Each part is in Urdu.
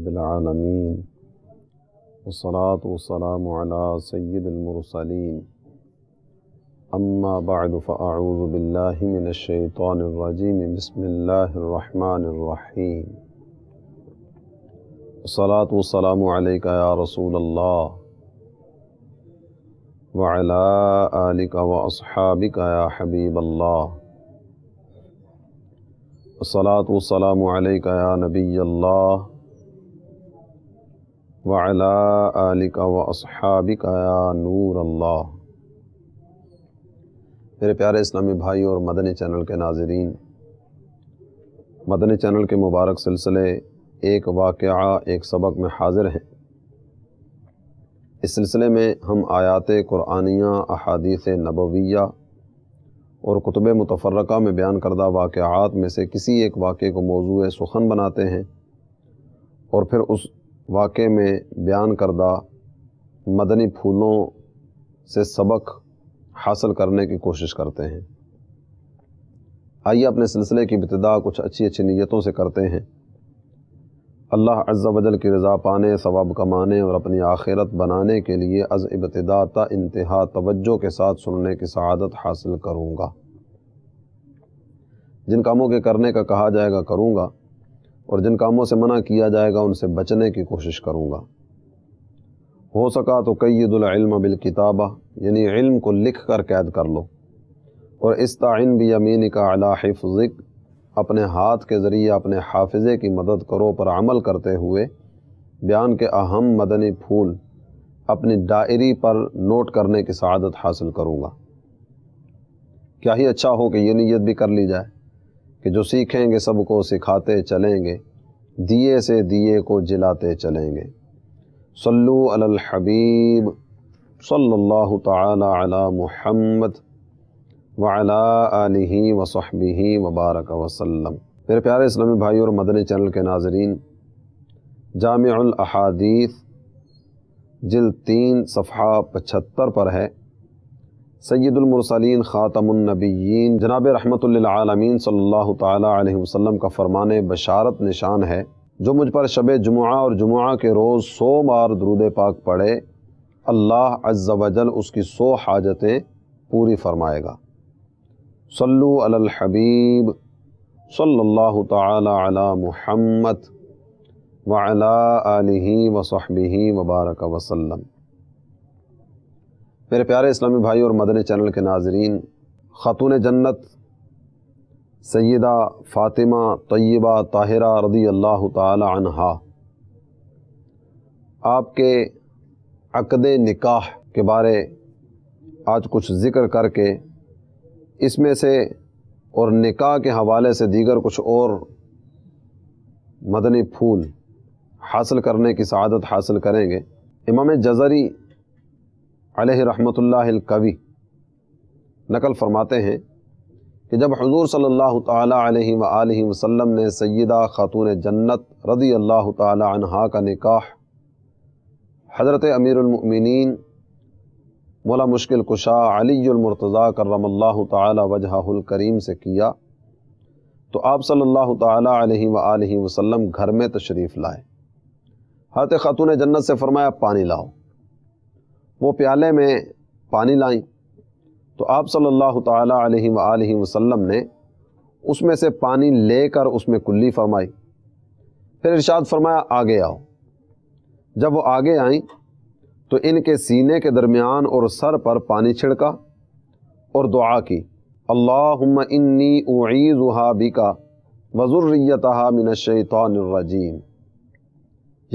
رب لاتلام علیہ سید المرسلیم امّہ من آوض المشیۃرضیم بسم اللہ الرّحمٰن الرحیم والسلام و سلام رسول کا وعلى اللّہ ولی وصحب حبیب اللّہ صلاحت والسلام علیکہ یا نبی اللہ وعلا آلک و یا نور اللہ میرے پیارے اسلامی بھائی اور مدنی چینل کے ناظرین مدنی چینل کے مبارک سلسلے ایک واقعہ ایک سبق میں حاضر ہیں اس سلسلے میں ہم آیات قرآنیہ احادیث نبویہ اور کتب متفرقہ میں بیان کردہ واقعات میں سے کسی ایک واقعے کو موضوع سخن بناتے ہیں اور پھر اس واقعے میں بیان کردہ مدنی پھولوں سے سبق حاصل کرنے کی کوشش کرتے ہیں آئیے اپنے سلسلے کی ابتدا کچھ اچھی اچھی نیتوں سے کرتے ہیں اللہ عز و جل کی رضا پانے ثواب کمانے اور اپنی آخرت بنانے کے لیے از ابتدا تا انتہا توجہ کے ساتھ سننے کی سعادت حاصل کروں گا جن کاموں کے کرنے کا کہا جائے گا کروں گا اور جن کاموں سے منع کیا جائے گا ان سے بچنے کی کوشش کروں گا ہو سکا تو قید العلم بالکتابہ یعنی علم کو لکھ کر قید کر لو اور اس تعین بھی یمینی کا اعلیٰ حفظک اپنے ہاتھ کے ذریعے اپنے حافظے کی مدد کرو پر عمل کرتے ہوئے بیان کے اہم مدنی پھول اپنی ڈائری پر نوٹ کرنے کی سعادت حاصل کروں گا کیا ہی اچھا ہو کہ یہ نیت بھی کر لی جائے کہ جو سیکھیں گے سب کو سکھاتے چلیں گے دیے سے دیے کو جلاتے چلیں گے صلو علی الحبیب صلی اللہ تعالی علی محمد وعلی علیہ و مبارک وبارک وسلم میرے پیارے اسلامی بھائی اور مدنی چینل کے ناظرین جامع الاحادیث جل تین صفحہ پچھتر پر ہے سید المرسلین خاتم النبیین جناب رحمت للعالمین صلی اللہ تعالیٰ علیہ وسلم کا فرمان بشارت نشان ہے جو مجھ پر شب جمعہ اور جمعہ کے روز سو مار درود پاک پڑے اللہ عز و جل اس کی سو حاجتیں پوری فرمائے گا صلو علی الحبیب صلی اللہ تعالی علی محمد وعلی آلہ و صحبی وبارک وسلم میرے پیارے اسلامی بھائی اور مدنی چینل کے ناظرین خاتون جنت سیدہ فاطمہ طیبہ طاہرہ رضی اللہ تعالی عنہ آپ کے عقد نکاح کے بارے آج کچھ ذکر کر کے اس میں سے اور نکاح کے حوالے سے دیگر کچھ اور مدنی پھول حاصل کرنے کی سعادت حاصل کریں گے امام جزری علیہ رحمۃ اللہ القوی نقل فرماتے ہیں کہ جب حضور صلی اللہ تعالیٰ علیہ وسلم نے سیدہ خاتون جنت رضی اللہ تعالیٰ عنہ کا نکاح حضرت امیر المؤمنین مولا مشکل کشا علی المرتض کرم اللہ تعالیٰ وجہ الکریم سے کیا تو آپ صلی اللہ تعالیٰ علیہ وسلم گھر میں تشریف لائے حضرت خاتون جنت سے فرمایا پانی لاؤ وہ پیالے میں پانی لائیں تو آپ صلی اللہ تعالیٰ علیہ وآلہ وسلم نے اس میں سے پانی لے کر اس میں کلی فرمائی پھر ارشاد فرمایا آگے آؤ جب وہ آگے آئیں تو ان کے سینے کے درمیان اور سر پر پانی چھڑکا اور دعا کی اللہ انی بکا بھی کا الشیطان الرجیم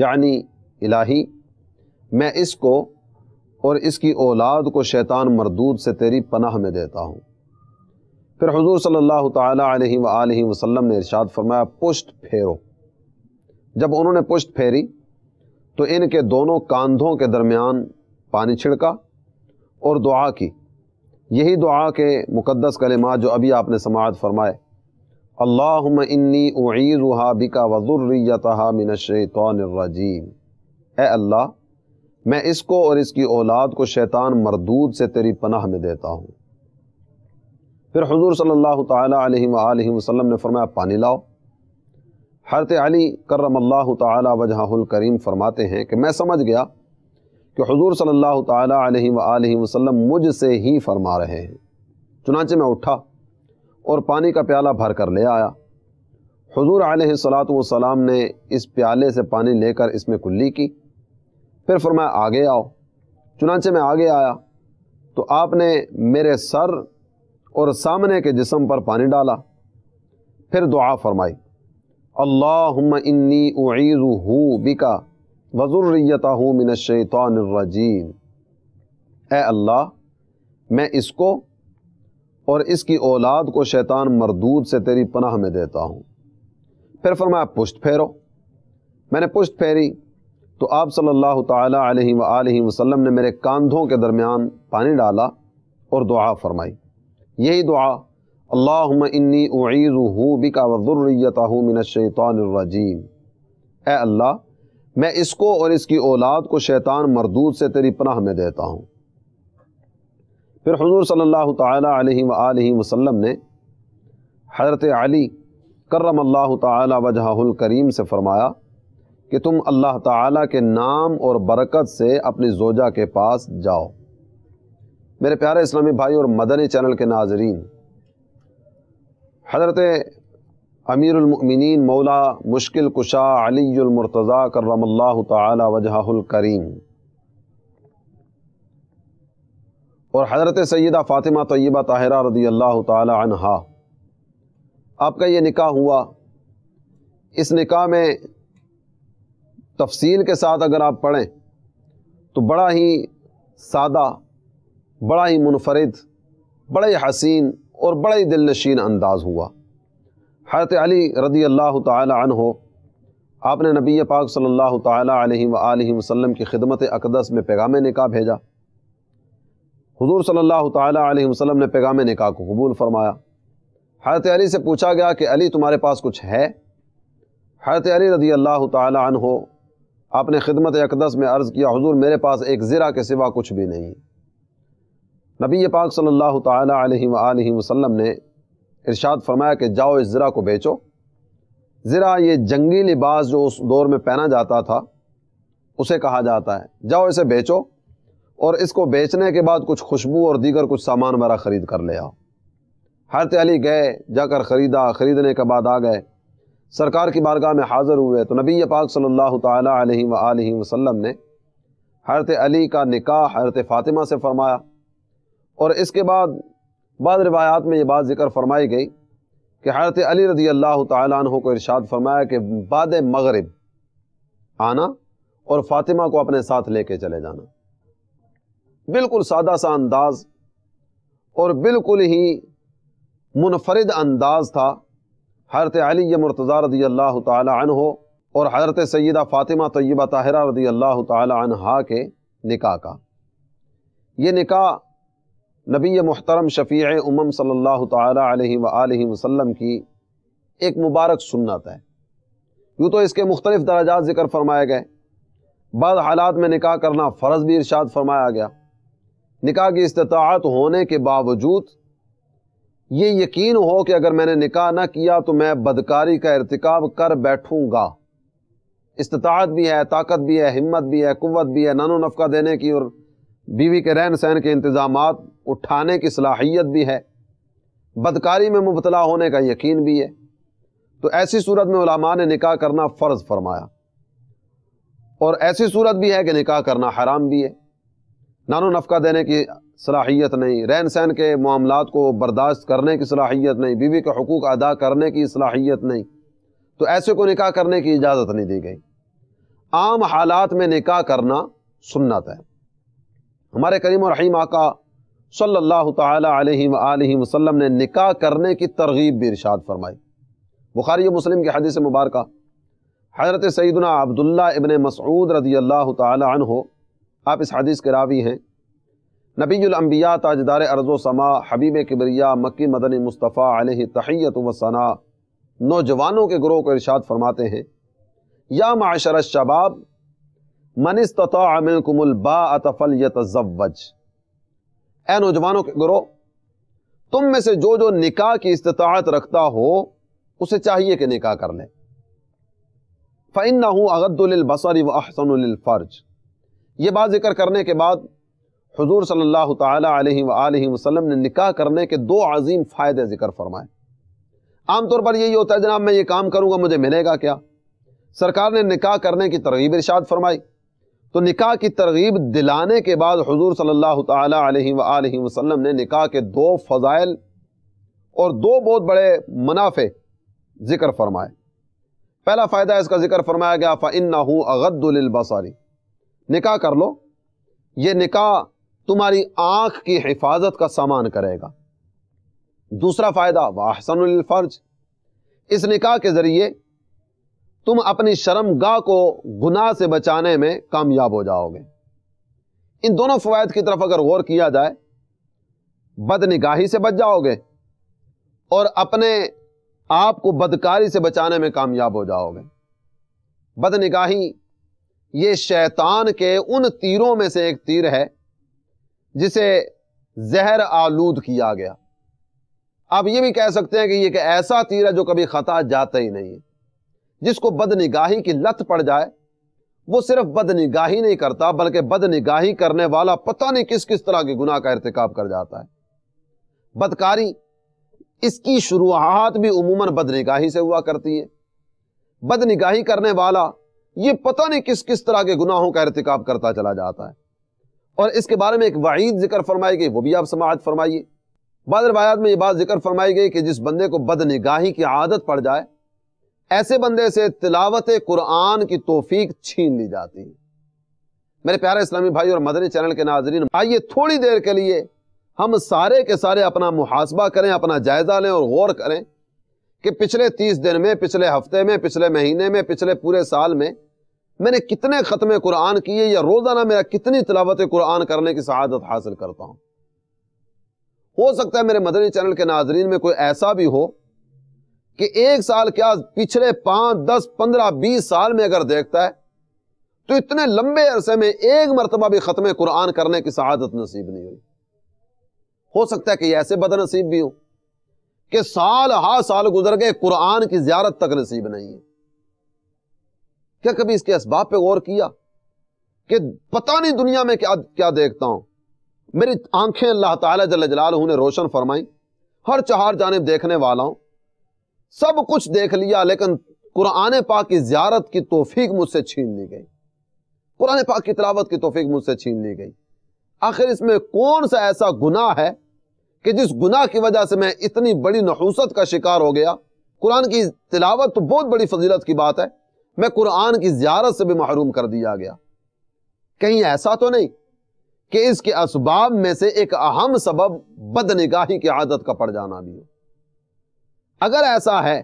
یعنی الہی میں اس کو اور اس کی اولاد کو شیطان مردود سے تیری پناہ میں دیتا ہوں پھر حضور صلی اللہ تعالیٰ علیہ و وسلم نے ارشاد فرمایا پشت پھیرو جب انہوں نے پشت پھیری تو ان کے دونوں کاندھوں کے درمیان پانی چھڑکا اور دعا کی یہی دعا کے مقدس کلمات جو ابھی آپ نے سماعت فرمائے اللہ انی عیز بکا حابی من الشیطان الرجیم اے اللہ میں اس کو اور اس کی اولاد کو شیطان مردود سے تیری پناہ میں دیتا ہوں پھر حضور صلی اللہ تعالیٰ علیہ وآلہ وسلم نے فرمایا پانی لاؤ حرت علی کرم اللہ تعالیٰ وجہ الکریم فرماتے ہیں کہ میں سمجھ گیا کہ حضور صلی اللہ تعالیٰ علیہ وآلہ وسلم مجھ سے ہی فرما رہے ہیں چنانچہ میں اٹھا اور پانی کا پیالہ بھر کر لے آیا حضور علیہ صلاۃ والسلام نے اس پیالے سے پانی لے کر اس میں کلی کی پھر فرمایا آگے آؤ چنانچہ میں آگے آیا تو آپ نے میرے سر اور سامنے کے جسم پر پانی ڈالا پھر دعا فرمائی اللہ انی عیز ہو بکا وزرۃ ہوں الشیطان الرجیم اے اللہ میں اس کو اور اس کی اولاد کو شیطان مردود سے تیری پناہ میں دیتا ہوں پھر فرمایا پشت پھیرو میں نے پشت پھیری تو آپ صلی اللہ تعالیٰ علیہ و وسلم نے میرے کاندھوں کے درمیان پانی ڈالا اور دعا فرمائی یہی دعا اللہ انی عیزو بکا من الشیطان الرجیم اے اللہ میں اس کو اور اس کی اولاد کو شیطان مردود سے تیری پناہ میں دیتا ہوں پھر حضور صلی اللہ تعالیٰ علیہ و وسلم نے حضرت علی کرم اللہ تعالیٰ وجہ الکریم سے فرمایا کہ تم اللہ تعالیٰ کے نام اور برکت سے اپنی زوجہ کے پاس جاؤ میرے پیارے اسلامی بھائی اور مدنی چینل کے ناظرین حضرت امیر المؤمنین مولا مشکل کشا علی المرتضا کرم اللہ تعالی وجہ الکریم اور حضرت سیدہ فاطمہ طیبہ طاہرہ رضی اللہ تعالی عنہ آپ کا یہ نکاح ہوا اس نکاح میں تفصیل کے ساتھ اگر آپ پڑھیں تو بڑا ہی سادہ بڑا ہی منفرد بڑے حسین اور بڑے ہی دل نشین انداز ہوا حضرت علی رضی اللہ تعالی عنہ آپ نے نبی پاک صلی اللہ تعالیٰ علیہ وآلہ وسلم کی خدمت اقدس میں پیغام نکاح بھیجا حضور صلی اللہ تعالیٰ علیہ وسلم نے پیغام نکاح کو قبول فرمایا حضرت علی سے پوچھا گیا کہ علی تمہارے پاس کچھ ہے حضرت علی رضی اللہ تعالیٰ عنہ آپ نے خدمت اقدس میں عرض کیا حضور میرے پاس ایک ذرا کے سوا کچھ بھی نہیں نبی پاک صلی اللہ تعالیٰ علیہ وآلہ وسلم نے ارشاد فرمایا کہ جاؤ اس ذرا کو بیچو ذرا یہ جنگی لباس جو اس دور میں پہنا جاتا تھا اسے کہا جاتا ہے جاؤ اسے بیچو اور اس کو بیچنے کے بعد کچھ خوشبو اور دیگر کچھ سامان وغیرہ خرید کر آؤ ہر علی گئے جا کر خریدا خریدنے کے بعد آ گئے سرکار کی بارگاہ میں حاضر ہوئے تو نبی پاک صلی اللہ تعالیٰ علیہ وآلہ وسلم نے حیرت علی کا نکاح حیرت فاطمہ سے فرمایا اور اس کے بعد بعض روایات میں یہ بات ذکر فرمائی گئی کہ حیرت علی رضی اللہ تعالیٰ عنہ کو ارشاد فرمایا کہ بعد مغرب آنا اور فاطمہ کو اپنے ساتھ لے کے چلے جانا بالکل سادہ سا انداز اور بالکل ہی منفرد انداز تھا حضرت علی مرتضی رضی اللہ تعالی عنہ اور حضرت سیدہ فاطمہ طیبہ طاہرہ رضی اللہ تعالی عنہا کے نکاح کا یہ نکاح نبی محترم شفیع امم صلی اللہ تعالی علیہ وآلہ وسلم کی ایک مبارک سنت ہے یوں تو اس کے مختلف درجات ذکر فرمائے گئے بعض حالات میں نکاح کرنا فرض بھی ارشاد فرمایا گیا نکاح کی استطاعت ہونے کے باوجود یہ یقین ہو کہ اگر میں نے نکاح نہ کیا تو میں بدکاری کا ارتکاب کر بیٹھوں گا استطاعت بھی ہے طاقت بھی ہے ہمت بھی ہے قوت بھی ہے نان و نفقہ دینے کی اور بیوی کے رہن سہن کے انتظامات اٹھانے کی صلاحیت بھی ہے بدکاری میں مبتلا ہونے کا یقین بھی ہے تو ایسی صورت میں علماء نے نکاح کرنا فرض فرمایا اور ایسی صورت بھی ہے کہ نکاح کرنا حرام بھی ہے نان و نفقہ دینے کی صلاحیت نہیں رہن سہن کے معاملات کو برداشت کرنے کی صلاحیت نہیں بیوی کے حقوق ادا کرنے کی صلاحیت نہیں تو ایسے کو نکاح کرنے کی اجازت نہیں دی گئی عام حالات میں نکاح کرنا سنت ہے ہمارے کریم و رحیم آقا صلی اللہ تعالی علیہ وآلہ وسلم نے نکاح کرنے کی ترغیب بھی ارشاد فرمائی بخاری و مسلم کی حدیث مبارکہ حضرت سیدنا عبداللہ ابن مسعود رضی اللہ تعالی عنہ آپ اس حدیث کے راوی ہیں نبی الانبیاء تاجدار ارض و سما حبیب کبریا مکی مدن مصطفیٰ علیہ تحیت و ثنا نوجوانوں کے گروہ کو ارشاد فرماتے ہیں یا الشباب شباب استطاع منکم الباء فلیتزوج اے نوجوانوں کے گروہ تم میں سے جو جو نکاح کی استطاعت رکھتا ہو اسے چاہیے کہ نکاح کر لیں فَإِنَّهُ أَغَدُّ لِلْبَصَرِ وَأَحْسَنُ لِلْفَرْجِ یہ بات ذکر کرنے کے بعد حضور صلی اللہ تعالیٰ علیہ وآلہ وسلم نے نکاح کرنے کے دو عظیم فائدے ذکر فرمائے عام طور پر یہی ہوتا ہے جناب میں یہ کام کروں گا مجھے ملے گا کیا سرکار نے نکاح کرنے کی ترغیب ارشاد فرمائی تو نکاح کی ترغیب دلانے کے بعد حضور صلی اللہ تعالیٰ علیہ وآلہ وسلم نے نکاح کے دو فضائل اور دو بہت بڑے منافع ذکر فرمائے پہلا فائدہ اس کا ذکر فرمایا گیا فَإِنَّهُ ہوں لِلْبَصَارِ نکاح کر لو یہ نکاح تمہاری آنکھ کی حفاظت کا سامان کرے گا دوسرا فائدہ واحسن الفرج اس نکاح کے ذریعے تم اپنی شرم گاہ کو گناہ سے بچانے میں کامیاب ہو جاؤ گے ان دونوں فوائد کی طرف اگر غور کیا جائے بد نگاہی سے بچ جاؤ گے اور اپنے آپ کو بدکاری سے بچانے میں کامیاب ہو جاؤ گے بد نگاہی یہ شیطان کے ان تیروں میں سے ایک تیر ہے جسے زہر آلود کیا گیا آپ یہ بھی کہہ سکتے ہیں کہ یہ ایک ایسا تیر ہے جو کبھی خطا جاتا ہی نہیں جس کو بد نگاہی کی لت پڑ جائے وہ صرف بد نگاہی نہیں کرتا بلکہ بد نگاہی کرنے والا پتہ نہیں کس کس طرح کے گناہ کا ارتکاب کر جاتا ہے بدکاری اس کی شروعات بھی عموماً بد نگاہی سے ہوا کرتی ہے بد نگاہی کرنے والا یہ پتہ نہیں کس کس طرح کے گناہوں کا ارتکاب کرتا چلا جاتا ہے اور اس کے بارے میں ایک وعید ذکر فرمائی گئی وہ بھی آپ سماعت فرمائیے بعض روایات میں یہ بات ذکر فرمائی گئی کہ جس بندے کو بد نگاہی کی عادت پڑ جائے ایسے بندے سے تلاوت قرآن کی توفیق چھین لی جاتی ہے میرے پیارے اسلامی بھائی اور مدنی چینل کے ناظرین آئیے تھوڑی دیر کے لیے ہم سارے کے سارے اپنا محاسبہ کریں اپنا جائزہ لیں اور غور کریں کہ پچھلے تیس دن میں پچھلے ہفتے میں پچھلے مہینے میں پچھلے پورے سال میں میں نے کتنے ختم قرآن کیے یا روزانہ میرا کتنی تلاوت قرآن کرنے کی سعادت حاصل کرتا ہوں ہو سکتا ہے میرے مدنی چینل کے ناظرین میں کوئی ایسا بھی ہو کہ ایک سال کیا پچھلے پانچ دس پندرہ بیس سال میں اگر دیکھتا ہے تو اتنے لمبے عرصے میں ایک مرتبہ بھی ختم قرآن کرنے کی سعادت نصیب نہیں ہوئی ہو سکتا ہے کہ ایسے بد نصیب بھی ہوں کہ سال ہا سال گزر گئے قرآن کی زیارت تک نصیب نہیں ہے کیا کبھی اس کے اسباب پہ غور کیا کہ پتہ نہیں دنیا میں کیا کیا دیکھتا ہوں میری آنکھیں اللہ تعالیٰ نے روشن فرمائی ہر چہار جانب دیکھنے والا ہوں سب کچھ دیکھ لیا لیکن قرآن پاک کی زیارت کی توفیق مجھ سے چھین لی گئی قرآن پاک کی تلاوت کی توفیق مجھ سے چھین لی گئی آخر اس میں کون سا ایسا گنا ہے کہ جس گنا کی وجہ سے میں اتنی بڑی نحوست کا شکار ہو گیا قرآن کی تلاوت تو بہت بڑی فضیلت کی بات ہے میں قرآن کی زیارت سے بھی محروم کر دیا گیا کہیں ایسا تو نہیں کہ اس کے اسباب میں سے ایک اہم سبب بد نگاہی کی عادت کا پڑ جانا بھی ہو اگر ایسا ہے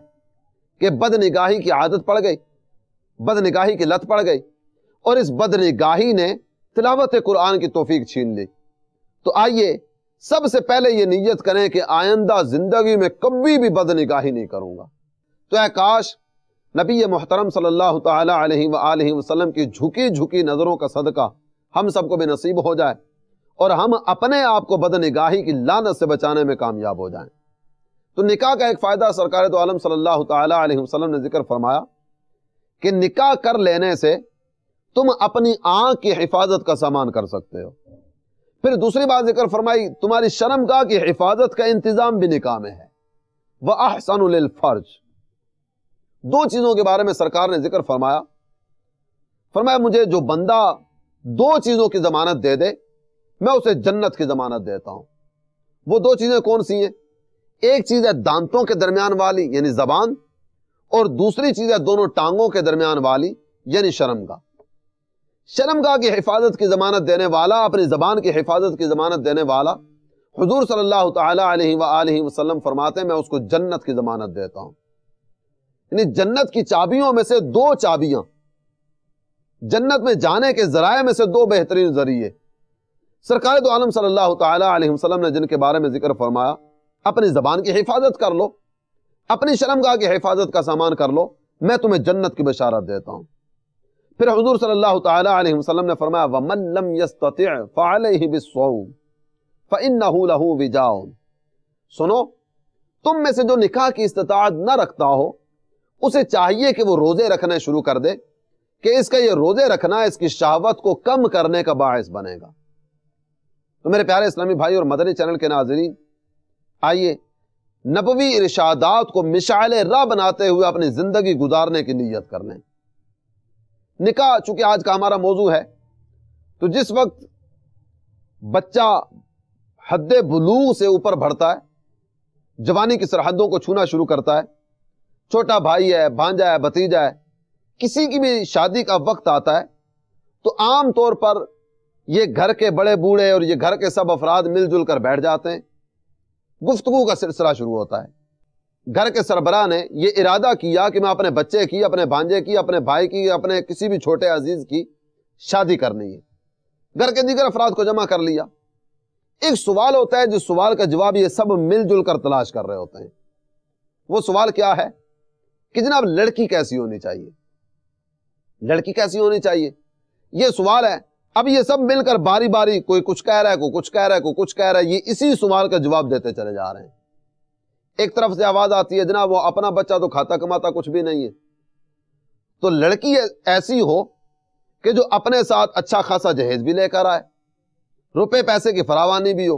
کہ بد نگاہی کی عادت پڑ گئی بد نگاہی کی لت پڑ گئی اور اس بد نگاہی نے تلاوت قرآن کی توفیق چھین لی تو آئیے سب سے پہلے یہ نیت کریں کہ آئندہ زندگی میں کبھی بھی بد نگاہی نہیں کروں گا تو اے کاش نبی محترم صلی اللہ تعالیٰ علیہ وآلہ وسلم کی جھکی جھکی نظروں کا صدقہ ہم سب کو بھی نصیب ہو جائے اور ہم اپنے آپ کو بد نگاہی کی لانت سے بچانے میں کامیاب ہو جائیں تو نکاح کا ایک فائدہ سرکار تو عالم صلی اللہ تعالیٰ علیہ وسلم نے ذکر فرمایا کہ نکاح کر لینے سے تم اپنی آنکھ کی حفاظت کا سامان کر سکتے ہو پھر دوسری بات ذکر فرمائی تمہاری شرم گاہ کی حفاظت کا انتظام بھی نکاح میں ہے وہ احسن الفرج دو چیزوں کے بارے میں سرکار نے ذکر فرمایا فرمایا مجھے جو بندہ دو چیزوں کی ضمانت دے دے میں اسے جنت کی ضمانت دیتا ہوں وہ دو چیزیں کون سی ہیں ایک چیز ہے دانتوں کے درمیان والی یعنی زبان اور دوسری چیز ہے دونوں ٹانگوں کے درمیان والی یعنی شرم گاہ شرم گاہ کی حفاظت کی ضمانت دینے والا اپنی زبان کی حفاظت کی ضمانت دینے والا حضور صلی اللہ تعالی علیہ وآلہ وسلم فرماتے ہیں میں اس کو جنت کی ضمانت دیتا ہوں یعنی جنت کی چابیوں میں سے دو چابیاں جنت میں جانے کے ذرائع میں سے دو بہترین ذریعے سرکار دو عالم صلی اللہ تعالیٰ علیہ وسلم نے جن کے بارے میں ذکر فرمایا اپنی زبان کی حفاظت کر لو اپنی شرم گاہ کی حفاظت کا سامان کر لو میں تمہیں جنت کی بشارت دیتا ہوں پھر حضور صلی اللہ تعالیٰ نے فرمایا وَمَن يَسْتَطِعْ فَعَلَيْهِ فَإِنَّهُ لَهُ سنو تم میں سے جو نکاح کی استطاعت نہ رکھتا ہو اسے چاہیے کہ وہ روزے رکھنے شروع کر دے کہ اس کا یہ روزے رکھنا اس کی شہوت کو کم کرنے کا باعث بنے گا تو میرے پیارے اسلامی بھائی اور مدنی چینل کے ناظرین آئیے نبوی ارشادات کو مشعل راہ بناتے ہوئے اپنی زندگی گزارنے کی نیت کر لیں نکاح چونکہ آج کا ہمارا موضوع ہے تو جس وقت بچہ حد بلو سے اوپر بڑھتا ہے جوانی کی سرحدوں کو چھونا شروع کرتا ہے چھوٹا بھائی ہے بھانجا ہے بھتیجا ہے کسی کی بھی شادی کا وقت آتا ہے تو عام طور پر یہ گھر کے بڑے بوڑھے اور یہ گھر کے سب افراد مل جل کر بیٹھ جاتے ہیں گفتگو کا سلسلہ شروع ہوتا ہے گھر کے سربراہ نے یہ ارادہ کیا کہ میں اپنے بچے کی اپنے بھانجے کی اپنے بھائی کی اپنے کسی بھی چھوٹے عزیز کی شادی کرنی ہے گھر کے دیگر افراد کو جمع کر لیا ایک سوال ہوتا ہے جس سوال کا جواب یہ سب مل جل کر تلاش کر رہے ہوتے ہیں وہ سوال کیا ہے کہ جناب لڑکی کیسی ہونی چاہیے لڑکی کیسی ہونی چاہیے یہ سوال ہے اب یہ سب مل کر باری باری کوئی کچھ کہہ رہا ہے کوئی کچھ کہہ رہا ہے کوئی کچھ کہہ رہا ہے یہ اسی سوال کا جواب دیتے چلے جا رہے ہیں ایک طرف سے آواز آتی ہے جناب وہ اپنا بچہ تو کھاتا کماتا کچھ بھی نہیں ہے تو لڑکی ایسی ہو کہ جو اپنے ساتھ اچھا خاصا جہیز بھی لے کر آئے روپے پیسے کی فراوانی بھی ہو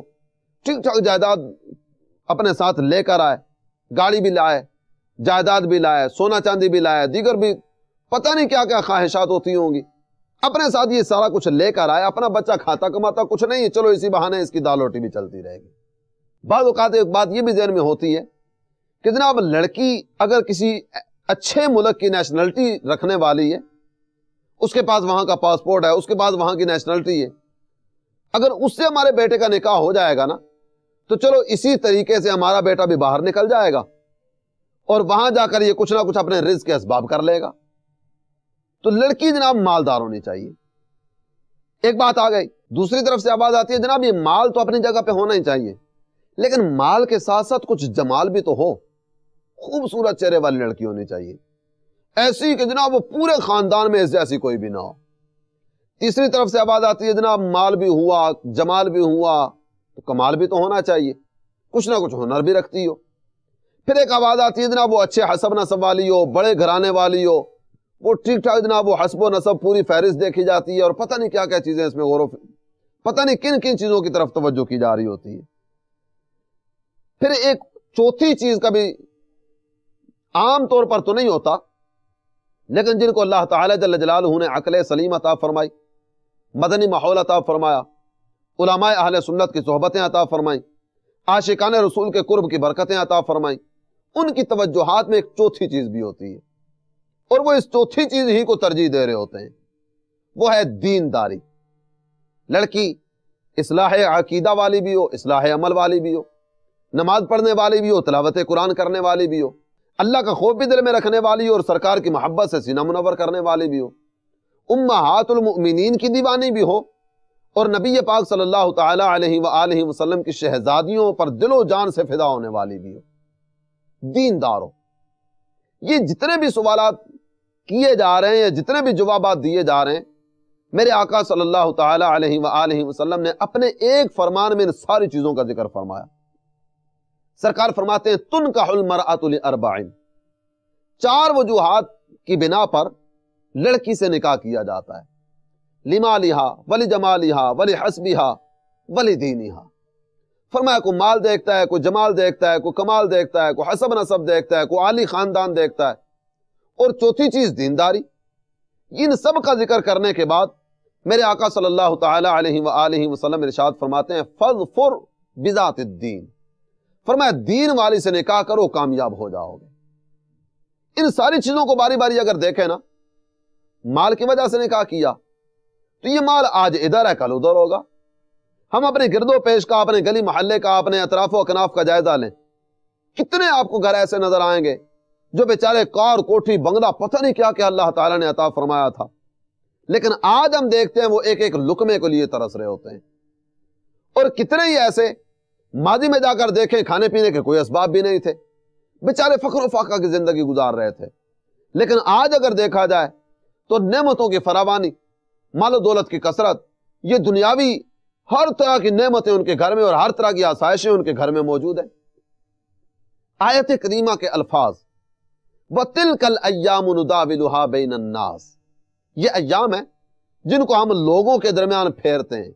ٹھیک ٹھاک جائیداد اپنے ساتھ لے کر آئے گاڑی بھی لائے جائیداد بھی لایا سونا چاندی بھی لایا دیگر بھی پتہ نہیں کیا کیا خواہشات ہوتی ہوں گی اپنے ساتھ یہ سارا کچھ لے کر آیا اپنا بچہ کھاتا کماتا کچھ نہیں ہے چلو اسی بہانے اس کی دال روٹی بھی چلتی رہے گی بعض اوقات ایک بات یہ بھی ذہن میں ہوتی ہے کہ جناب لڑکی اگر کسی اچھے ملک کی نیشنلٹی رکھنے والی ہے اس کے پاس وہاں کا پاسپورٹ ہے اس کے پاس وہاں کی نیشنلٹی ہے اگر اس سے ہمارے بیٹے کا نکاح ہو جائے گا نا تو چلو اسی طریقے سے ہمارا بیٹا بھی باہر نکل جائے گا اور وہاں جا کر یہ کچھ نہ کچھ اپنے رزق کے اسباب کر لے گا تو لڑکی جناب مالدار ہونی چاہیے ایک بات آ گئی دوسری طرف سے آواز آتی ہے جناب یہ مال تو اپنی جگہ پہ ہونا ہی چاہیے لیکن مال کے ساتھ ساتھ کچھ جمال بھی تو ہو خوبصورت چہرے والی لڑکی ہونی چاہیے ایسی کہ جناب وہ پورے خاندان میں جیسی کوئی بھی نہ ہو تیسری طرف سے آواز آتی ہے جناب مال بھی ہوا جمال بھی ہوا تو کمال بھی تو ہونا چاہیے کچھ نہ کچھ ہنر بھی رکھتی ہو پھر ایک آواز آتی ہے جناب وہ اچھے حسب نصب والی ہو بڑے گھرانے والی ہو وہ ٹھیک ٹھاک جناب وہ حسب و نصب پوری فہرست دیکھی جاتی ہے اور پتہ نہیں کیا کیا چیزیں اس میں غور و پتہ نہیں کن کن چیزوں کی طرف توجہ کی جا رہی ہوتی ہے پھر ایک چوتھی چیز کبھی عام طور پر تو نہیں ہوتا لیکن جن کو اللہ تعالیٰ جلال نے عقل سلیم عطا فرمائی مدنی ماحول عطا فرمایا علماء اہل سنت کی صحبتیں عطا فرمائیں عاشقان رسول کے قرب کی برکتیں عطا فرمائیں ان کی توجہات میں ایک چوتھی چیز بھی ہوتی ہے اور وہ اس چوتھی چیز ہی کو ترجیح دے رہے ہوتے ہیں وہ ہے دین داری لڑکی اصلاح عقیدہ والی بھی ہو اصلاح عمل والی بھی ہو نماز پڑھنے والی بھی ہو تلاوت قرآن کرنے والی بھی ہو اللہ کا خوف بھی دل میں رکھنے والی ہو اور سرکار کی محبت سے سینہ منور کرنے والی بھی ہو امہات المؤمنین کی دیوانی بھی ہو اور نبی پاک صلی اللہ تعالی علیہ وآلہ وسلم کی شہزادیوں پر دل و جان سے فدا ہونے والی بھی ہو ہو یہ جتنے بھی سوالات کیے جا رہے ہیں یا جتنے بھی جوابات دیے جا رہے ہیں میرے آقا صلی اللہ تعالی علیہ وآلہ وسلم نے اپنے ایک فرمان میں ان ساری چیزوں کا ذکر فرمایا سرکار فرماتے ہیں تن کا حل مراۃ چار وجوہات کی بنا پر لڑکی سے نکاح کیا جاتا ہے لما لہا ولی جمالی ولی حسبی ولی دینی فرمایا کو مال دیکھتا ہے کوئی جمال دیکھتا ہے کوئی کمال دیکھتا ہے کوئی نصب دیکھتا ہے کوئی عالی خاندان دیکھتا ہے اور چوتھی چیز دینداری ان سب کا ذکر کرنے کے بعد میرے آقا صلی اللہ تعالی علیہ وآلہ وسلم ارشاد فرماتے ہیں فضفر الدین فرمایا دین والی سے نکاح کرو کامیاب ہو جاؤ گے ان ساری چیزوں کو باری باری اگر دیکھیں نا مال کی وجہ سے نکاح کیا تو یہ مال آج ادھر ہے کل ادھر ہوگا ہم اپنے گرد و پیش کا اپنے گلی محلے کا اپنے اطراف و اکناف کا جائزہ لیں کتنے آپ کو گھر ایسے نظر آئیں گے جو بیچارے کار کوٹھی بنگلہ پتہ نہیں کیا کہ اللہ تعالیٰ نے عطا فرمایا تھا لیکن آج ہم دیکھتے ہیں وہ ایک ایک لکمے کو لیے ترس رہے ہوتے ہیں اور کتنے ہی ایسے ماضی میں جا کر دیکھیں کھانے پینے کے کوئی اسباب بھی نہیں تھے بیچارے فخر و فاقہ کی زندگی گزار رہے تھے لیکن آج اگر دیکھا جائے تو نعمتوں کی فراوانی مال و دولت کی کثرت یہ دنیاوی ہر طرح کی نعمتیں ان کے گھر میں اور ہر طرح کی آسائشیں ان کے گھر میں موجود ہیں آیت کریمہ کے الفاظ وَتِلْكَ الْأَيَّامُ کل ایام النَّاسِ یہ ایام ہیں جن کو ہم لوگوں کے درمیان پھیرتے ہیں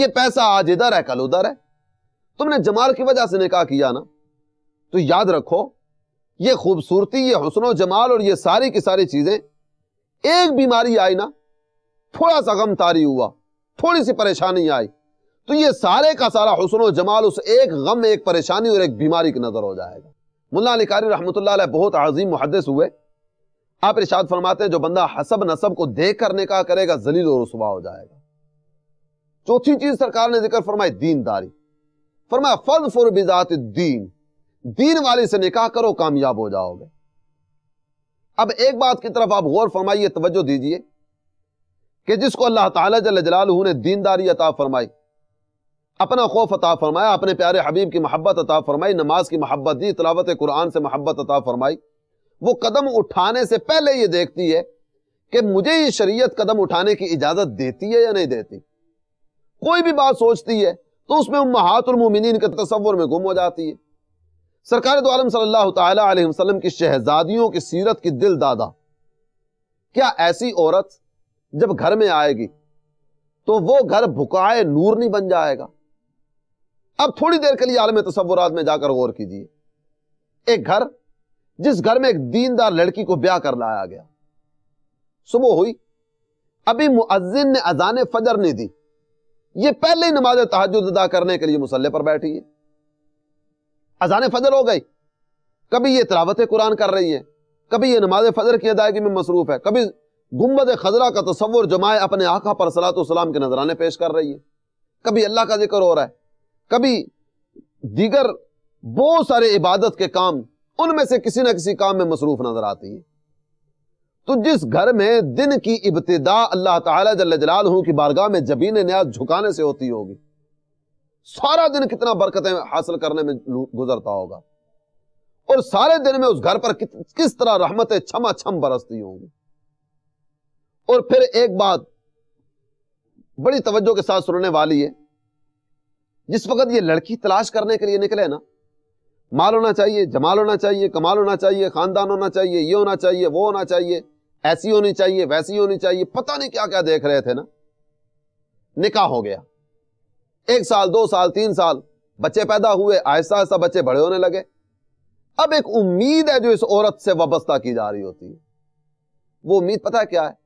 یہ پیسہ آج ادھر ہے کل ادھر ہے تم نے جمال کی وجہ سے نکاح کیا نا تو یاد رکھو یہ خوبصورتی یہ حسن و جمال اور یہ ساری کی ساری چیزیں ایک بیماری آئی نا تھوڑا سا غم تاری ہوا تھوڑی سی پریشانی آئی تو یہ سارے کا سارا حسن و جمال اس ایک غم ایک پریشانی اور ایک بیماری کی نظر ہو جائے گا ملا علی قاری رحمت اللہ علیہ بہت عظیم محدث ہوئے آپ فرماتے ہیں جو بندہ حسب نصب کو دیکھ کر نکاح کرے گا ذلیل و رسوا ہو جائے گا چوتھی چیز سرکار نے ذکر فرمائی دین داری فرمایا فر دین دین والے سے نکاح کرو کامیاب ہو جاؤ گے اب ایک بات کی طرف آپ غور فرمائیے توجہ دیجیے کہ جس کو اللہ تعالیٰ نے دینداری عطا فرمائی اپنا خوف عطا فرمایا اپنے پیارے حبیب کی محبت عطا فرمائی نماز کی محبت دی تلاوت قرآن سے محبت عطا فرمائی وہ قدم اٹھانے سے پہلے یہ دیکھتی ہے کہ مجھے یہ شریعت قدم اٹھانے کی اجازت دیتی ہے یا نہیں دیتی کوئی بھی بات سوچتی ہے تو اس میں امہات المومنین کے تصور میں گم ہو جاتی ہے سرکار دو عالم صلی اللہ تعالی علیہ وسلم کی شہزادیوں کی سیرت کی دل دادا کیا ایسی عورت جب گھر میں آئے گی تو وہ گھر بھکائے نور نہیں بن جائے گا اب تھوڑی دیر کے لیے عالم تصورات میں جا کر غور کیجیے ایک گھر جس گھر میں ایک دیندار لڑکی کو بیاہ کر لایا گیا صبح ہوئی ابھی معزن نے اذان فجر نہیں دی یہ پہلے ہی نماز تحجد ادا کرنے کے لیے مسلح پر بیٹھی ہے اذان فجر ہو گئی کبھی یہ تلاوت قرآن کر رہی ہے کبھی یہ نماز فجر کی ادائیگی میں مصروف ہے کبھی گمبد خزرہ کا تصور جمائے اپنے آقا پر و وسلام کے نذرانے پیش کر رہی ہے کبھی اللہ کا ذکر ہو رہا ہے کبھی دیگر بہت سارے عبادت کے کام ان میں سے کسی نہ کسی کام میں مصروف نظر آتی ہے تو جس گھر میں دن کی ابتدا اللہ تعالیٰ جلال ہوں کی بارگاہ میں جبین نیاز جھکانے سے ہوتی ہوگی سارا دن کتنا برکتیں حاصل کرنے میں گزرتا ہوگا اور سارے دن میں اس گھر پر کس طرح رحمتیں چھما چھم برستی ہوں گی اور پھر ایک بات بڑی توجہ کے ساتھ سننے والی ہے جس وقت یہ لڑکی تلاش کرنے کے لیے نکلے نا مال ہونا چاہیے جمال ہونا چاہیے کمال ہونا چاہیے خاندان ہونا چاہیے یہ ہونا چاہیے وہ ہونا چاہیے ایسی ہونی چاہیے ویسی ہونی چاہیے پتہ نہیں کیا کیا دیکھ رہے تھے نا نکاح ہو گیا ایک سال دو سال تین سال بچے پیدا ہوئے آہستہ آہستہ بچے بڑے ہونے لگے اب ایک امید ہے جو اس عورت سے وابستہ کی جا رہی ہوتی ہے وہ امید پتہ کیا ہے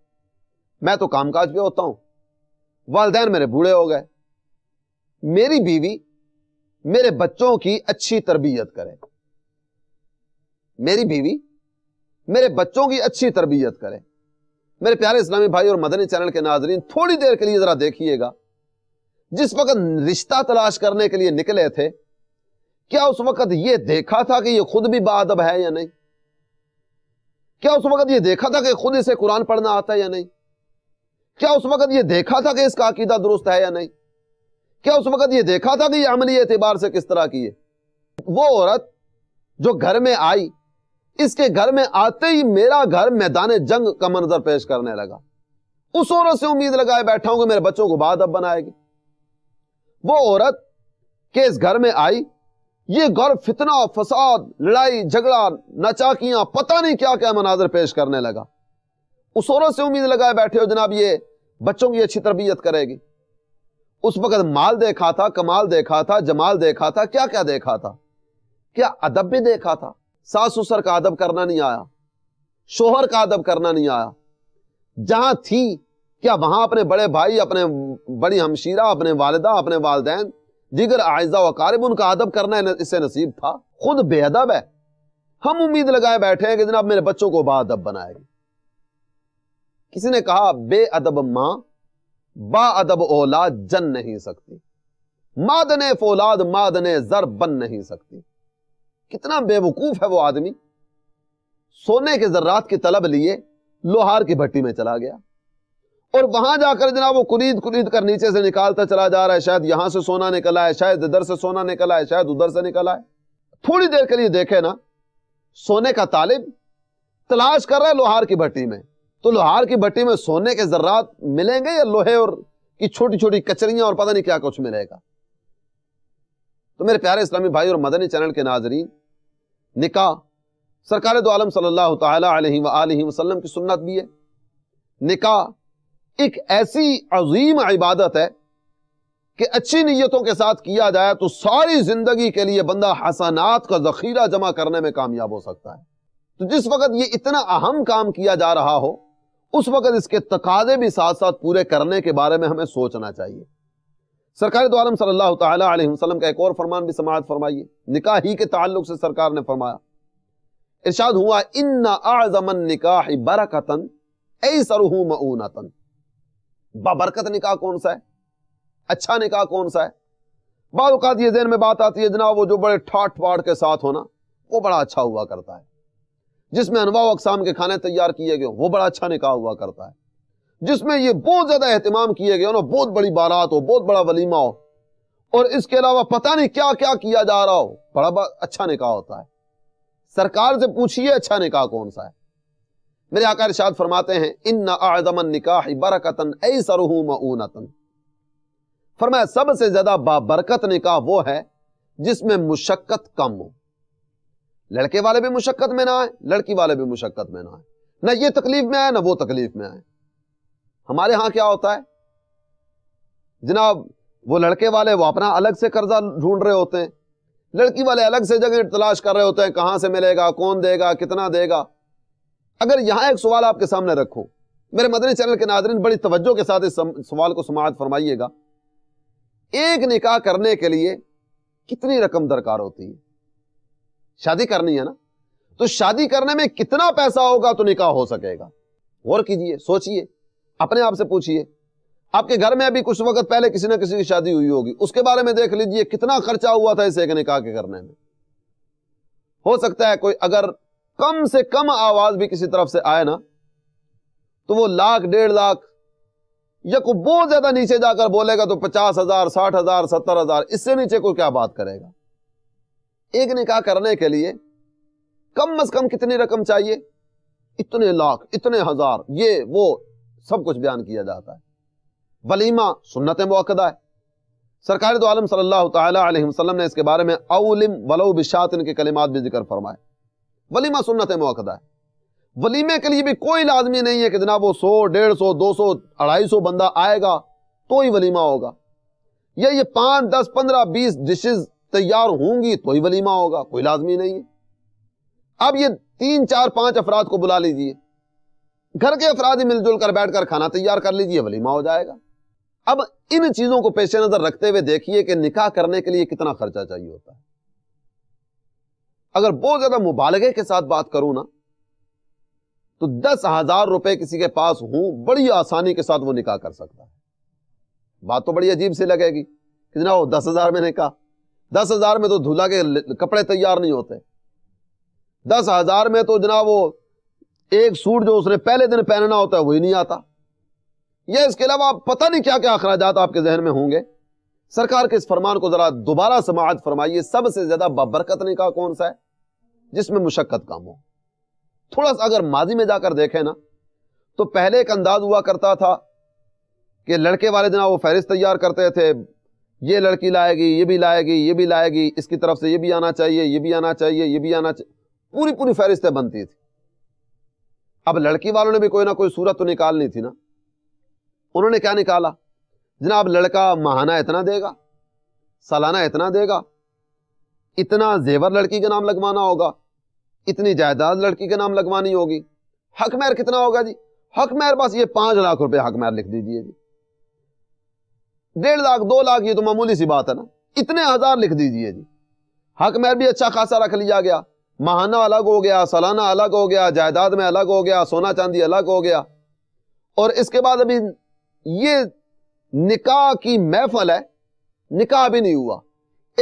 میں تو کام کاج پہ ہوتا ہوں والدین میرے بوڑھے ہو گئے میری بیوی میرے بچوں کی اچھی تربیت کرے میری بیوی میرے بچوں کی اچھی تربیت کرے میرے پیارے اسلامی بھائی اور مدنی چینل کے ناظرین تھوڑی دیر کے لیے ذرا دیکھیے گا جس وقت رشتہ تلاش کرنے کے لیے نکلے تھے کیا اس وقت یہ دیکھا تھا کہ یہ خود بھی بادب ہے یا نہیں کیا اس وقت یہ دیکھا تھا کہ خود اسے قرآن پڑھنا آتا ہے یا نہیں کیا اس وقت یہ دیکھا تھا کہ اس کا عقیدہ درست ہے یا نہیں کیا اس وقت یہ دیکھا تھا کہ یہ عملی اعتبار سے کس طرح کی ہے وہ عورت جو گھر میں آئی اس کے گھر میں آتے ہی میرا گھر میدان جنگ کا منظر پیش کرنے لگا اس عورت سے امید لگائے بیٹھا ہوں کہ میرے بچوں کو بعد اب بنائے گی وہ عورت کہ اس گھر میں آئی یہ گھر فتنہ فساد لڑائی جھگڑا نچاکیاں پتہ نہیں کیا کیا مناظر پیش کرنے لگا سے امید لگائے بیٹھے ہو جناب یہ بچوں کی اچھی تربیت کرے گی اس وقت مال دیکھا تھا کمال دیکھا تھا جمال دیکھا تھا کیا کیا دیکھا تھا کیا ادب بھی دیکھا تھا ساس سسر کا ادب کرنا نہیں آیا شوہر کا ادب کرنا نہیں آیا جہاں تھی کیا وہاں اپنے بڑے بھائی اپنے بڑی ہمشیرہ اپنے والدہ اپنے والدین دیگر آئزہ و قارب ان کا ادب کرنا اس سے نصیب تھا خود بے ادب ہے ہم امید لگائے بیٹھے ہیں کہ جناب میرے بچوں کو با ادب بنائے گی کسی نے کہا بے ادب ماں با ادب اولاد جن نہیں سکتی مادنے فولاد مادن زر بن نہیں سکتی کتنا بے وقوف ہے وہ آدمی سونے کے ذرات کی طلب لیے لوہار کی بھٹی میں چلا گیا اور وہاں جا کر جناب وہ کنید کنید کر نیچے سے نکالتا چلا جا رہا ہے شاید یہاں سے سونا نکلا ہے شاید ادھر سے سونا نکلا ہے شاید ادھر سے نکلا ہے تھوڑی دیر کے لیے دیکھے نا سونے کا طالب تلاش کر رہا ہے لوہار کی بھٹی میں تو لوہار کی بٹی میں سونے کے ذرات ملیں گے یا لوہے اور کی چھوٹی چھوٹی کچریاں اور پتہ نہیں کیا کچھ ملے گا تو میرے پیارے اسلامی بھائی اور مدنی چینل کے ناظرین نکاح سرکار دو عالم صلی اللہ تعالی علیہ وآلہ وسلم کی سنت بھی ہے نکاح ایک ایسی عظیم عبادت ہے کہ اچھی نیتوں کے ساتھ کیا جائے تو ساری زندگی کے لیے بندہ حسانات کا ذخیرہ جمع کرنے میں کامیاب ہو سکتا ہے تو جس وقت یہ اتنا اہم کام کیا جا رہا ہو اس وقت اس کے تقاضے بھی ساتھ ساتھ پورے کرنے کے بارے میں ہمیں سوچنا چاہیے سرکار دو عالم صلی اللہ تعالیٰ علیہ وسلم کا ایک اور فرمان بھی سماعت فرمائیے نکاح ہی کے تعلق سے سرکار نے فرمایا ارشاد ہوا ان اعظم النکاح ایسرہ معونتا ببرکت نکاح کون سا ہے اچھا نکاح کون سا ہے بعض اوقات یہ ذہن میں بات آتی ہے جناب وہ جو بڑے ٹھاٹ کے ساتھ ہونا وہ بڑا اچھا ہوا کرتا ہے جس میں انواع و اقسام کے کھانے تیار کیے گئے وہ بڑا اچھا نکاح ہوا کرتا ہے جس میں یہ بہت زیادہ اہتمام کیے گئے بہت بڑی بارات ہو بہت بڑا ولیمہ ہو اور اس کے علاوہ پتہ نہیں کیا کیا کیا جا رہا ہو بڑا اچھا نکاح ہوتا ہے سرکار سے پوچھیے اچھا نکاح کون سا ہے میرے آقا ارشاد فرماتے ہیں ان فرمایا سب سے زیادہ با برکت نکاح وہ ہے جس میں مشقت کم ہو لڑکے والے بھی مشقت میں نہ آئے لڑکی والے بھی مشقت میں نہ آئے نہ یہ تکلیف میں آئے نہ وہ تکلیف میں آئے ہمارے ہاں کیا ہوتا ہے جناب وہ لڑکے والے وہ اپنا الگ سے قرضہ ڈھونڈ رہے ہوتے ہیں لڑکی والے الگ سے جگہ تلاش کر رہے ہوتے ہیں کہاں سے ملے گا کون دے گا کتنا دے گا اگر یہاں ایک سوال آپ کے سامنے رکھو میرے مدنی چینل کے ناظرین بڑی توجہ کے ساتھ اس سوال کو سماعت فرمائیے گا ایک نکاح کرنے کے لیے کتنی رقم درکار ہوتی ہے شادی کرنی ہے نا تو شادی کرنے میں کتنا پیسہ ہوگا تو نکاح ہو سکے گا غور کیجئے سوچئے اپنے آپ سے پوچھئے آپ کے گھر میں ابھی کچھ وقت پہلے کسی نہ کسی کی شادی ہوئی ہوگی اس کے بارے میں دیکھ لیجئے کتنا خرچہ ہوا تھا اسے نکاح کے کرنے میں ہو سکتا ہے کوئی اگر کم سے کم آواز بھی کسی طرف سے آئے نا تو وہ لاکھ ڈیڑھ لاکھ یا کوئی بہت زیادہ نیچے جا کر بولے گا تو پچاس ہزار ساٹھ ہزار ستر ہزار اس سے نیچے کوئی کیا بات کرے گا ایک نکاح کرنے کے لیے کم از کم کتنی رقم چاہیے اتنے لاکھ اتنے ہزار یہ وہ سب کچھ بیان کیا جاتا ہے ولیمہ سنت موقع ہے سرکار دو عالم صلی اللہ تعالیٰ علیہ وسلم نے اس کے بارے میں اولم ولو بشاتن کے کلمات بھی ذکر فرمائے ولیمہ سنت موقع ہے ولیمے کے لیے بھی کوئی لازمی نہیں ہے کہ جناب وہ سو ڈیڑھ سو دو سو اڑھائی سو بندہ آئے گا تو ہی ولیمہ ہوگا یا یہ پانچ دس پندرہ بیس ڈشز تیار ہوں گی تو ہی ولیمہ ہوگا کوئی لازمی نہیں ہے اب یہ تین چار پانچ افراد کو بلا لیجئے گھر کے افراد ہی مل جل کر بیٹھ کر کھانا تیار کر لیجئے ولیمہ ہو جائے گا اب ان چیزوں کو پیش نظر رکھتے ہوئے دیکھیے نکاح کرنے کے لیے کتنا خرچہ چاہیے ہوتا ہے اگر بہت زیادہ مبالغے کے ساتھ بات کروں نا تو دس ہزار روپے کسی کے پاس ہوں بڑی آسانی کے ساتھ وہ نکاح کر سکتا ہے بات تو بڑی عجیب سے لگے گی کہ جناب دس ہزار میں نے کہا دس ہزار میں تو دھلا کے کپڑے تیار نہیں ہوتے دس ہزار میں تو جناب وہ ایک سوٹ جو اس نے پہلے دن پہننا ہوتا ہے وہی نہیں آتا یا اس کے علاوہ پتہ نہیں کیا کیا اخراجات آپ کے ذہن میں ہوں گے سرکار کے اس فرمان کو ذرا دوبارہ سماعت فرمائیے سب سے زیادہ نے کہا کون سا ہے جس میں مشقت کم ہو تھوڑا سا اگر ماضی میں جا کر دیکھیں نا تو پہلے ایک انداز ہوا کرتا تھا کہ لڑکے والے جناب وہ فہرست تیار کرتے تھے یہ لڑکی لائے گی یہ بھی لائے گی یہ بھی لائے گی اس کی طرف سے یہ بھی آنا چاہیے یہ بھی آنا چاہیے یہ بھی آنا چاہیے پوری پوری فہرستیں بنتی تھی اب لڑکی والوں نے بھی کوئی نہ کوئی صورت تو نکالنی تھی نا انہوں نے کیا نکالا جناب لڑکا ماہانہ اتنا دے گا سالانہ اتنا دے گا اتنا زیور لڑکی کے نام لگوانا ہوگا اتنی جائیداد لڑکی کے نام لگوانی ہوگی حق مہر کتنا ہوگا جی حق مہر بس یہ پانچ لاکھ روپے حق مہر لکھ دیجیے جی ڈیڑھ لاکھ دو لاکھ یہ تو معمولی سی بات ہے نا اتنے ہزار لکھ دیجیے جی حق مہر بھی اچھا خاصا رکھ لیا گیا ماہانہ الگ ہو گیا سالانہ الگ ہو گیا جائیداد میں الگ ہو گیا سونا چاندی الگ ہو گیا اور اس کے بعد ابھی یہ نکاح کی محفل ہے نکاح بھی نہیں ہوا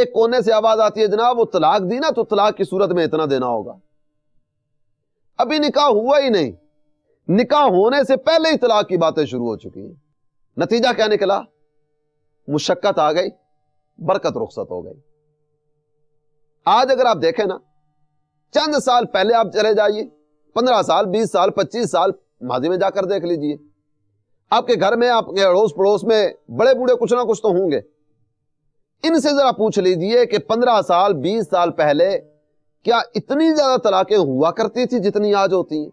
ایک کونے سے آواز آتی ہے جناب وہ طلاق دی نا تو طلاق کی صورت میں اتنا دینا ہوگا ابھی نکاح ہوا ہی نہیں نکاح ہونے سے پہلے ہی طلاق کی باتیں شروع ہو چکی ہیں نتیجہ کیا نکلا مشقت آ گئی برکت رخصت ہو گئی آج اگر آپ دیکھیں نا چند سال پہلے آپ چلے جائیے پندرہ سال بیس سال پچیس سال ماضی میں جا کر دیکھ لیجئے آپ کے گھر میں آپ کے اڑوس پڑوس میں بڑے بوڑھے کچھ نہ کچھ تو ہوں گے ان سے ذرا پوچھ لیجئے کہ پندرہ سال بیس سال پہلے کیا اتنی زیادہ طلاقیں ہوا کرتی تھی جتنی آج ہوتی ہیں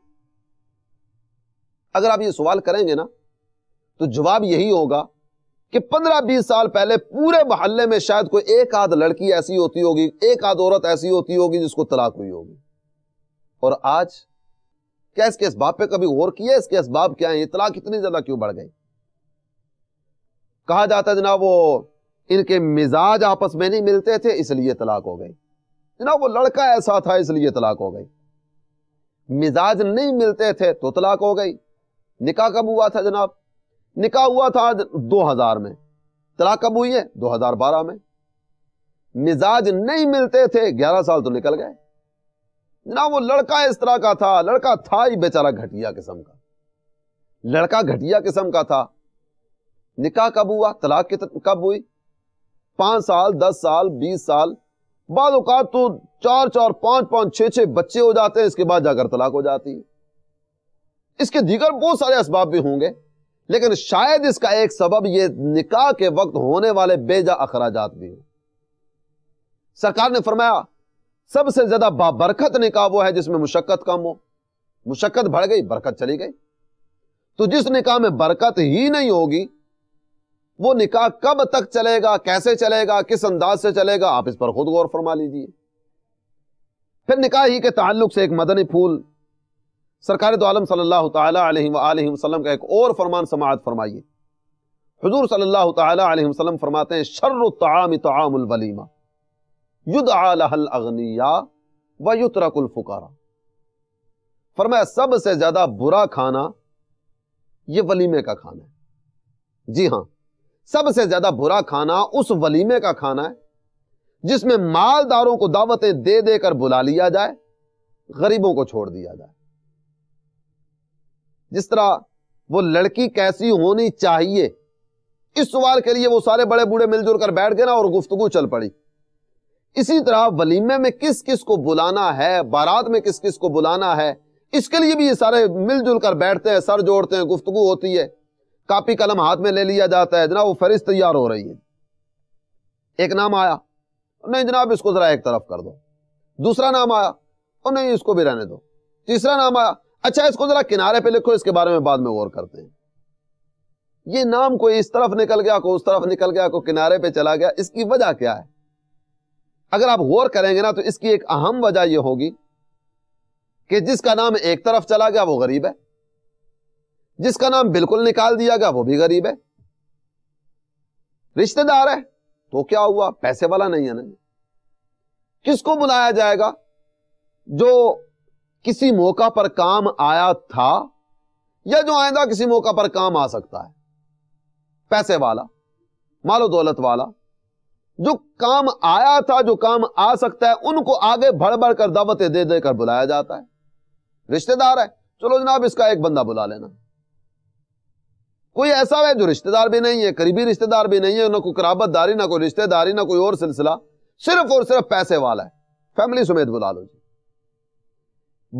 اگر آپ یہ سوال کریں گے نا تو جواب یہی ہوگا کہ پندرہ بیس سال پہلے پورے محلے میں شاید کوئی ایک آدھ لڑکی ایسی ہوتی ہوگی ایک آدھ عورت ایسی ہوتی ہوگی جس کو طلاق ہوئی ہوگی اور آج کیا اس کے اسباب پہ کبھی غور کیا اس کے اسباب کیا ہیں یہ طلاق اتنی زیادہ کیوں بڑھ گئی کہا جاتا جناب وہ ان کے مزاج آپس میں نہیں ملتے تھے اس لیے طلاق ہو گئی جناب وہ لڑکا ایسا تھا اس لیے طلاق ہو گئی مزاج نہیں ملتے تھے تو طلاق ہو گئی نکاح کب ہوا تھا جناب نکاح ہوا تھا دو ہزار میں طلاق کب ہوئی ہے دو ہزار بارہ میں مزاج نہیں ملتے تھے گیارہ سال تو نکل گئے جناب وہ لڑکا اس طرح کا تھا لڑکا تھا ہی بیچارہ گھٹیا قسم کا لڑکا گھٹیا قسم کا تھا نکاح کب ہوا طلاق کب ہوئی پانچ سال دس سال بیس سال بعض اوقات تو چار چار پانچ پانچ چھ چھ بچے ہو جاتے ہیں اس کے بعد جا کر طلاق ہو جاتی ہے اس کے دیگر بہت سارے اسباب بھی ہوں گے لیکن شاید اس کا ایک سبب یہ نکاح کے وقت ہونے والے بے جا اخراجات بھی ہیں سرکار نے فرمایا سب سے زیادہ بابرکت نکاح وہ ہے جس میں مشقت کم ہو مشقت بڑھ گئی برکت چلی گئی تو جس نکاح میں برکت ہی نہیں ہوگی وہ نکاح کب تک چلے گا کیسے چلے گا کس انداز سے چلے گا آپ اس پر خود غور فرما لیجیے پھر نکاح ہی کے تعلق سے ایک مدنی پھول سرکار دو عالم صلی اللہ تعالیٰ علیہ وآلہ وسلم کا ایک اور فرمان سماعت فرمائیے حضور صلی اللہ تعالیٰ علیہ وسلم فرماتے ہیں شر الطعام طعام الولیمہ یدعا و یت ویترک الفکارا فرمایا سب سے زیادہ برا کھانا یہ ولیمے کا کھانا ہے جی ہاں سب سے زیادہ برا کھانا اس ولیمے کا کھانا ہے جس میں مالداروں کو دعوتیں دے دے کر بلا لیا جائے غریبوں کو چھوڑ دیا جائے جس طرح وہ لڑکی کیسی ہونی چاہیے اس سوال کے لیے وہ سارے بڑے بوڑھے مل جل کر بیٹھ گئے نا اور گفتگو چل پڑی اسی طرح ولیمے میں کس کس کو بلانا ہے بارات میں کس کس کو بلانا ہے اس کے لیے بھی یہ سارے مل جل کر بیٹھتے ہیں سر جوڑتے ہیں گفتگو ہوتی ہے کاپی قلم ہاتھ میں لے لیا جاتا ہے جناب وہ فرس تیار ہو رہی ہے ایک نام آیا نہیں جناب اس کو ذرا ایک طرف کر دو دوسرا نام آیا اور نہیں اس کو بھی رہنے دو تیسرا نام آیا اچھا اس کو ذرا کنارے پہ لکھو اس کے بارے میں بعد میں غور کرتے ہیں یہ نام کوئی اس طرف نکل گیا کو اس طرف نکل گیا کو کنارے پہ چلا گیا اس کی وجہ کیا ہے اگر آپ غور کریں گے نا تو اس کی ایک اہم وجہ یہ ہوگی کہ جس کا نام ایک طرف چلا گیا وہ غریب ہے جس کا نام بالکل نکال دیا گیا وہ بھی غریب ہے رشتہ دار ہے تو کیا ہوا پیسے والا نہیں ہے نا کس کو بلایا جائے گا جو کسی موقع پر کام آیا تھا یا جو آئندہ کسی موقع پر کام آ سکتا ہے پیسے والا مال و دولت والا جو کام آیا تھا جو کام آ سکتا ہے ان کو آگے بڑھ بڑھ کر دعوتیں دے دے کر بلایا جاتا ہے رشتے دار ہے چلو جناب اس کا ایک بندہ بلا لینا کوئی ایسا ہے جو رشتے دار بھی نہیں ہے قریبی رشتے دار بھی نہیں ہے نہ کوئی قرابت داری نہ کوئی رشتے داری نہ کوئی اور سلسلہ صرف اور صرف پیسے والا ہے فیملی سمیت بلا لو جی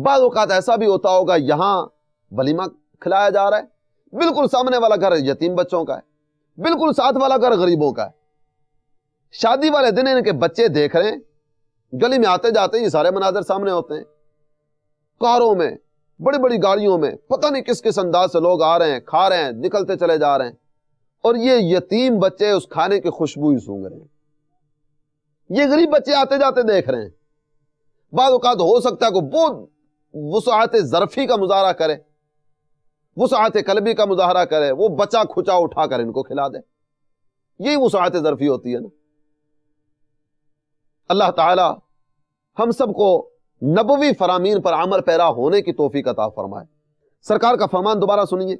بعض اوقات ایسا بھی ہوتا ہوگا یہاں ولیمہ کھلایا جا رہا ہے بالکل سامنے والا گھر یتیم بچوں کا ہے بالکل ساتھ والا گھر غریبوں کا ہے شادی والے دن ان کے بچے دیکھ رہے ہیں گلی میں آتے جاتے ہیں یہ سارے مناظر سامنے ہوتے ہیں کاروں میں بڑی بڑی گاڑیوں میں پتہ نہیں کس کس انداز سے لوگ آ رہے ہیں کھا رہے ہیں نکلتے چلے جا رہے ہیں اور یہ یتیم بچے اس کھانے کی خوشبو ہی سونگ رہے ہیں یہ غریب بچے آتے جاتے دیکھ رہے ہیں بعض اوقات ہو سکتا ہے کہ بہت وسعت ظرفی کا مظاہرہ کرے وسعت قلبی کا مظاہرہ کرے وہ بچا کھچا اٹھا کر ان کو کھلا دے یہی وسعت ظرفی ہوتی ہے نا اللہ تعالی ہم سب کو نبوی فرامین پر عمل پیرا ہونے کی توفیق عطا فرمائے سرکار کا فرمان دوبارہ سنیے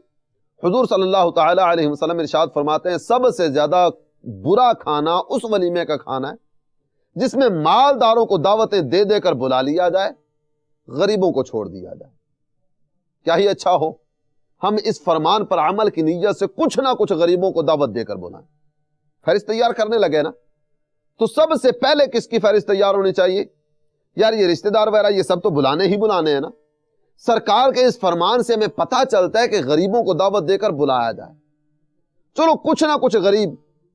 حضور صلی اللہ تعالیٰ فرماتے ہیں سب سے زیادہ برا کھانا اس ولیمے کا کھانا ہے جس میں مالداروں کو دعوتیں دے دے کر بلا لیا جائے غریبوں کو چھوڑ دیا جائے کیا ہی اچھا ہو ہم اس فرمان پر عمل کی نیت سے کچھ نہ کچھ غریبوں کو دعوت دے کر تیار کرنے لگے نا تو سب سے پہلے کس کی فہرست تیار ہونی چاہیے یار یہ رشتہ دار یہ سب تو بلانے ہی بلانے ہیں نا سرکار کے اس فرمان سے ہمیں پتا چلتا ہے کہ غریبوں کو دعوت دے کر بلایا جائے چلو کچھ نہ کچھ غریب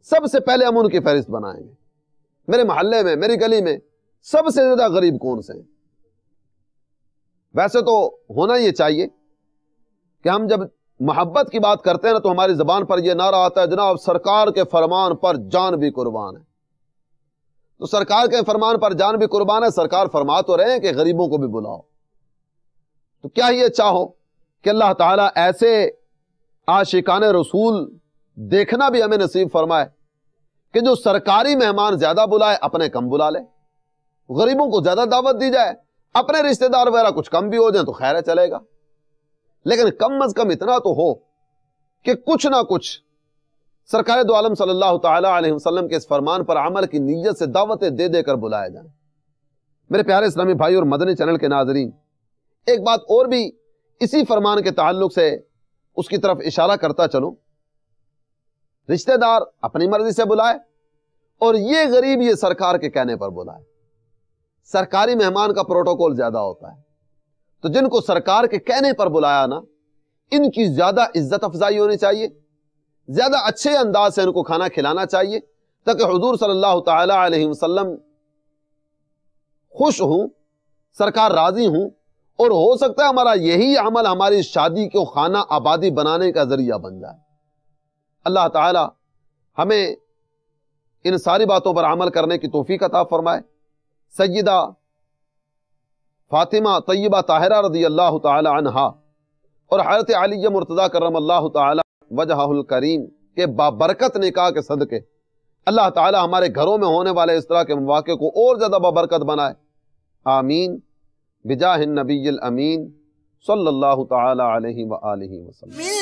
سب سے پہلے ہم ان کی فہرست بنائیں گے میرے محلے میں میری گلی میں سب سے زیادہ غریب کون سے ہیں ویسے تو ہونا یہ چاہیے کہ ہم جب محبت کی بات کرتے ہیں نا تو ہماری زبان پر یہ نعرہ آتا ہے جناب سرکار کے فرمان پر جان بھی قربان ہے تو سرکار کے فرمان پر جان بھی قربان ہے سرکار فرما تو رہے ہیں کہ غریبوں کو بھی بلاؤ تو کیا یہ چاہو کہ اللہ تعالیٰ ایسے آشکان رسول دیکھنا بھی ہمیں نصیب فرمائے کہ جو سرکاری مہمان زیادہ بلائے اپنے کم بلا لے غریبوں کو زیادہ دعوت دی جائے اپنے رشتہ دار وغیرہ کچھ کم بھی ہو جائیں تو خیر ہے چلے گا لیکن کم از کم اتنا تو ہو کہ کچھ نہ کچھ سرکار دو عالم صلی اللہ تعالی علیہ وسلم کے اس فرمان پر عمل کی نیت سے دعوتیں دے دے کر بلائے جائیں میرے پیارے اسلامی بھائی اور مدنی چینل کے ناظرین ایک بات اور بھی اسی فرمان کے تعلق سے اس کی طرف اشارہ کرتا چلو رشتہ دار اپنی مرضی سے بلائے اور یہ غریب یہ سرکار کے کہنے پر بلائے سرکاری مہمان کا پروٹوکول زیادہ ہوتا ہے تو جن کو سرکار کے کہنے پر بلایا نا ان کی زیادہ عزت افزائی ہونی چاہیے زیادہ اچھے انداز سے ان کو کھانا کھلانا چاہیے تاکہ حضور صلی اللہ تعالی علیہ وسلم خوش ہوں سرکار راضی ہوں اور ہو سکتا ہے ہمارا یہی عمل ہماری شادی کو خانہ آبادی بنانے کا ذریعہ بن جائے اللہ تعالیٰ ہمیں ان ساری باتوں پر عمل کرنے کی توفیق عطا فرمائے سیدہ فاطمہ طیبہ طاہرہ رضی اللہ تعالی عنہ اور حیرت علی مرتضی کرم اللہ تعالی وجہ الکریم کے بابرکت نے کہا کہ صدقے اللہ تعالی ہمارے گھروں میں ہونے والے اس طرح کے مواقع کو اور زیادہ بابرکت بنائے آمین بجاہ النبی الامین صلی اللہ تعالی علیہ وآلہ وسلم